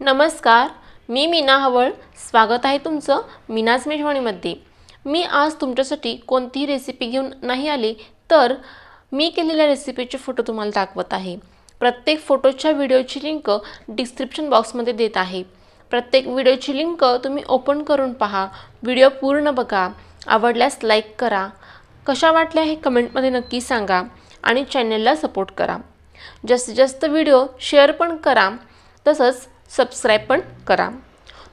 नमस्कार मी मीना हवळ स्वागत आहे तुमचं मीनाज मेजवाणीमध्ये मी आज तुमच्यासाठी कोणतीही रेसिपी घेऊन नाही आली तर मी केलेल्या रेसिपीचे फोटो तुम्हाला दाखवत आहे प्रत्येक फोटोच्या व्हिडिओची लिंक डिस्क्रिप्शन बॉक्समध्ये देत आहे प्रत्येक व्हिडिओची लिंक तुम्ही ओपन करून पहा व्हिडिओ पूर्ण बघा आवडल्यास लाईक करा कशा वाटल्या हे कमेंटमध्ये नक्की सांगा आणि चॅनलला सपोर्ट करा जास्तीत जास्त व्हिडिओ शेअर पण करा तसंच सबस्क्राईब पण करा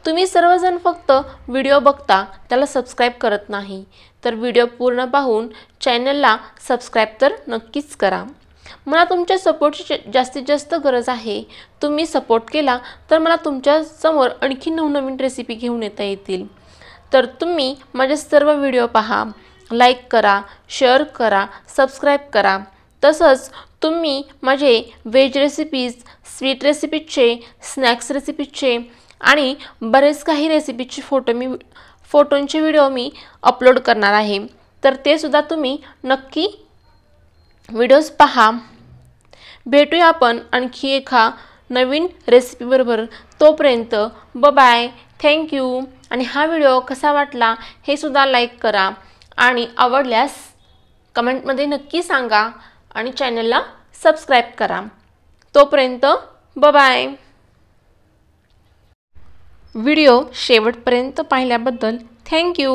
तुम्ही सर्वजण फक्त व्हिडिओ बघता त्याला सबस्क्राईब करत नाही तर व्हिडिओ पूर्ण पाहून चॅनलला सबस्क्राईब तर नक्कीच करा मला तुमच्या सपोर्टची जास्तीत जास्त गरज आहे तुम्ही सपोर्ट केला तर मला तुमच्यासमोर आणखी नवनवीन रेसिपी घेऊन येता येतील तर तुम्ही माझे सर्व व्हिडिओ पहा लाईक करा शेअर करा सबस्क्राईब करा तसंच तुम्ही माझे व्हेज रेसिपीज स्वीट रेसिपीजचे स्नॅक्स रेसिपीजचे आणि बरेच काही रेसिपीजचे फोटो मी फोटोंचे व्हिडिओ मी अपलोड करणार आहे तर ते सुद्धा तुम्ही नक्की व्हिडिओज पहा भेटूया आपण आणखी एका नवीन रेसिपीबरोबर तोपर्यंत ब बाय थँक्यू आणि हा व्हिडिओ कसा वाटला हे सुद्धा लाईक करा आणि आवडल्यास कमेंटमध्ये नक्की सांगा आणि चॅनलला सबस्क्राईब करा तोपर्यंत बाय व्हिडिओ शेवटपर्यंत पाहिल्याबद्दल थँक्यू